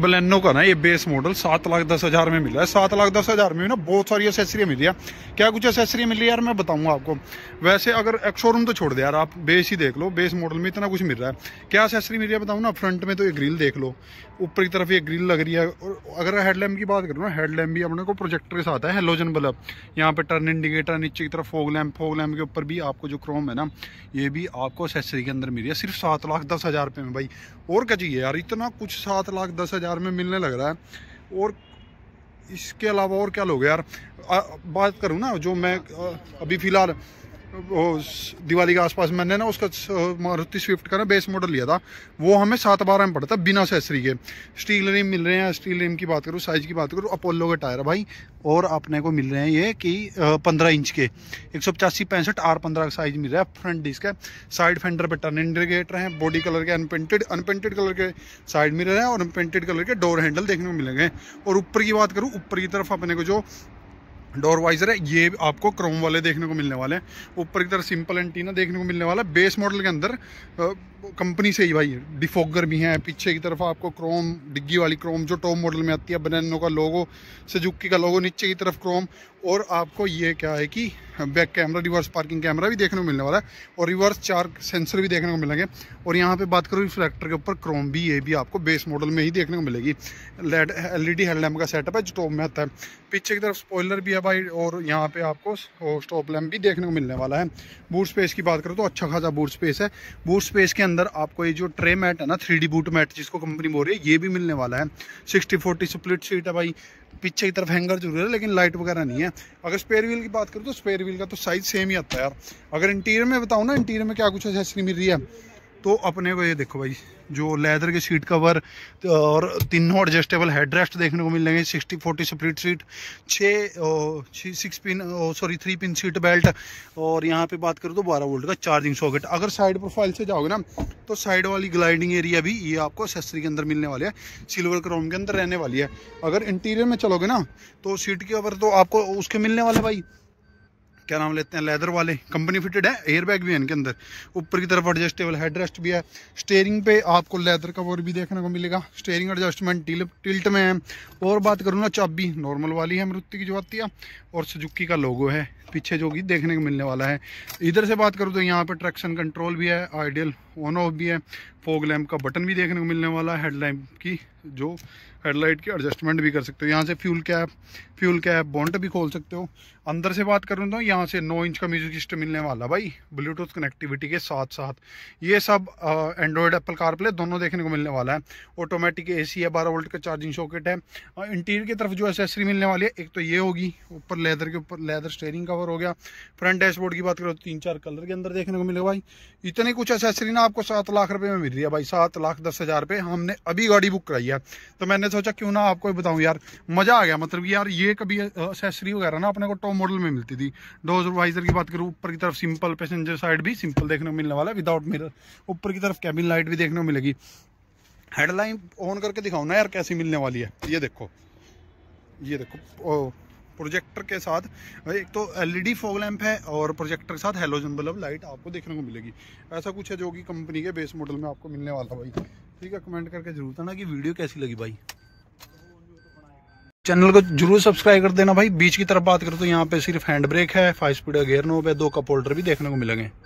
Baleno का ना ये बेस मॉडल सात लाख दस हज़ार में मिला है सात लाख दस हज़ार में ना बहुत सारी एसेसरी मिली है क्या कुछ एसेसरी मिली यार मैं बताऊंगा आपको वैसे अगर एक शोरूम तो छोड़ दे यार आप बेस ही देख लो बेस मॉडल में इतना कुछ मिल रहा है क्या एसेसरी मिली है बताऊँ ना फ्रंट में तो एक ग्रिल देख लो ऊपर की तरफ एक ग्रिल लग रही है और अगर हेडलैम्प की बात करूँ ना हेडलैम्प भी अपने को प्रोजेक्टर के साथ है हेलोजन बल्ब यहाँ पर टर्न इंडिकेटर नीचे की तरफ फोग लैम्प फोग लैम्प के ऊपर भी आपको जो क्रोम है ना ये भी आपको एसेसरी के अंदर मिली है सिर्फ सात लाख दस हज़ार रुपये में भाई और क्या चाहिए यार इतना कुछ सात लाख दस हज़ार में मिलने लग रहा है और इसके अलावा और क्या लोगे यार आ, बात करूँ ना जो मैं अभी फ़िलहाल वो दिवाली के आसपास मैंने ना उसका मारुति स्विफ्ट का ना बेस मॉडल लिया था वो हमें सात बारह में पड़ता बिना सेसरी के स्टील रिम मिल रहे हैं स्टील रिम की बात करूँ साइज़ की बात करूँ अपोलो का टायर भाई और अपने को मिल रहे हैं ये कि पंद्रह इंच के एक सौ पचासी पैंसठ आर पंद्रह का साइज मिल रहा है फ्रंट डिस्क है साइड फेंडर पर टर्न इंडिकेटर हैं बॉडी कलर के अनपेंटेड अनपेंटेड कलर के साइड मिल रहे हैं और अनपेंटेड कलर के डोर हैंडल देखने को मिलेंगे और ऊपर की बात करूँ ऊपर की तरफ अपने को जो डोर वाइजर है ये आपको क्रोम वाले देखने को मिलने वाले हैं ऊपर की तरफ सिंपल एंटीना देखने को मिलने वाला है बेस मॉडल के अंदर कंपनी से ही भाई डिफोगर भी हैं पीछे की तरफ आपको क्रोम डिग्गी वाली क्रोम जो टॉप मॉडल में आती है बनैनो का लोगो सजुकी का लोगो नीचे की तरफ क्रोम और आपको ये क्या है कि back camera reverse parking camera भी देखने को मिलने वाला है और रिवर्स चार सेंसर भी देखने को मिलेंगे और यहाँ पे बात करूँ रिफ्लेक्टर के ऊपर क्रोम भी ये भी आपको बेस मॉडल में ही देखने को मिलेगी लेड एल ई हेडलैम्प का सेटअप है जो टॉप में आता है पीछे की तरफ स्पॉयलर भी है भाई और यहाँ पे आपको स्टॉप लैम्प भी देखने को मिलने वाला है बूट स्पेस की बात करूँ तो अच्छा खासा बूट स्पेस है बूट स्पेस के अंदर आपको ये जो ट्रे मैट है ना थ्री बूट मैट जिसको कंपनी बोल रही है ये भी मिलने वाला है सिक्सटी फोर्टी स्प्लिट सीट है भाई पीछे की तरफ हैंगर जरूर है लेकिन लाइट वगैरह नहीं है अगर स्पेयर व्हील की बात करूँ तो स्पेयर व्हील का तो साइज सेम ही आता है यार अगर इंटीरियर में बताऊँ ना इंटीरियर में क्या कुछ एक्सेसरी मिल रही है तो अपने को ये देखो भाई जो लेदर के सीट कवर और तीनों एडजस्टेबल हेड रेस्ट देखने को मिल जाएंगे सिक्सटी फोर्टी स्प्लिट सीट छः six pin sorry three pin seat belt और यहाँ पे बात करूँ तो बारह वोल्ट का चार्जिंग सॉकेट अगर साइड प्रोफाइल से जाओगे ना तो साइड वाली ग्लाइडिंग एरिया भी ये आपको एसेसरी के अंदर मिलने वाली है सिल्वर क्रोम के अंदर रहने वाली है अगर इंटीरियर में चलोगे ना तो सीट के कवर तो आपको उसके मिलने वाले भाई क्या नाम लेते हैं लेदर वाले कंपनी फिटेड है एयरबैग भी है इनके अंदर ऊपर की तरफ एडजस्टेबल हेडरेस्ट भी है स्टेयरिंग पे आपको लेदर कवर भी देखने को मिलेगा स्टेयरिंग एडजस्टमेंट टिल्ट में है और बात करूँ ना चाबी नॉर्मल वाली है मृत्यु की जो आती है और सुजुकी का लोगो है पीछे जो कि देखने को मिलने वाला है इधर से बात करूँ तो यहाँ पर ट्रैक्शन कंट्रोल भी है आइडियल ऑन ऑफ भी है फोग लैम्प का बटन भी देखने को मिलने वाला है हेडलैम्प की जो हेडलाइट की एडजस्टमेंट भी कर सकते हो यहाँ से fuel cap fuel cap bonnet भी खोल सकते हो अंदर से बात करूँ तो यहाँ से 9 इंच का म्यूजिक सिस्टम मिलने वाला भाई ब्लूटूथ कनेक्टिविटी के साथ साथ ये सब एंड्रॉयड एप्पल कारप्ले दोनों देखने को मिलने वाला है ऑटोमेटिक ए है बारह वोल्ट का चार्जिंग सॉकेट है और इंटीरियर की तरफ जो एसेसरी मिलने वाली है एक तो ये होगी ऊपर लेदर के ऊपर लेदर स्टेयरिंग कवर हो गया फ्रंट डैशबोर्ड की बात करो तो तीन चार कलर के अंदर देखने को मिलेगा भाई इतने कुछ एसेसरी ना आपको सात लाख रुपए में मिल रही है भाई सात लाख दस हज़ार रुपये हमने अभी गाड़ी बुक कराई है तो मैंने सोचा क्यों ना आपको बताऊं यार मज़ा आ गया मतलब यार ये कभी असेसरी वगैरह ना अपने को टॉप मॉडल में मिलती थी डोज वाइजर की बात करूँ ऊपर की तरफ सिंपल पैसेंजर साइड भी सिंपल देखने को मिलने वाला है विदाउट मिरर ऊपर की तरफ कैबिन लाइट भी देखने को मिलेगी हेडलाइन ऑन करके दिखाओ ना यार कैसी मिलने वाली है ये देखो ये देखो ओ प्रोजेक्टर के साथ एक तो एलईडी फॉग लैंप है और प्रोजेक्टर के साथ हेलोजन बल्ब लाइट आपको देखने को मिलेगी ऐसा कुछ है जो कि कंपनी के बेस मॉडल में आपको मिलने वाला भाई ठीक है कमेंट करके जरूर ना कि वीडियो कैसी लगी भाई चैनल को जरूर सब्सक्राइब कर देना भाई बीच की तरफ बात करो तो यहाँ पे सिर्फ हैंड ब्रेक है फाइव स्पीड गेयर नोब है दो कप होल्डर भी देखने को मिलेंगे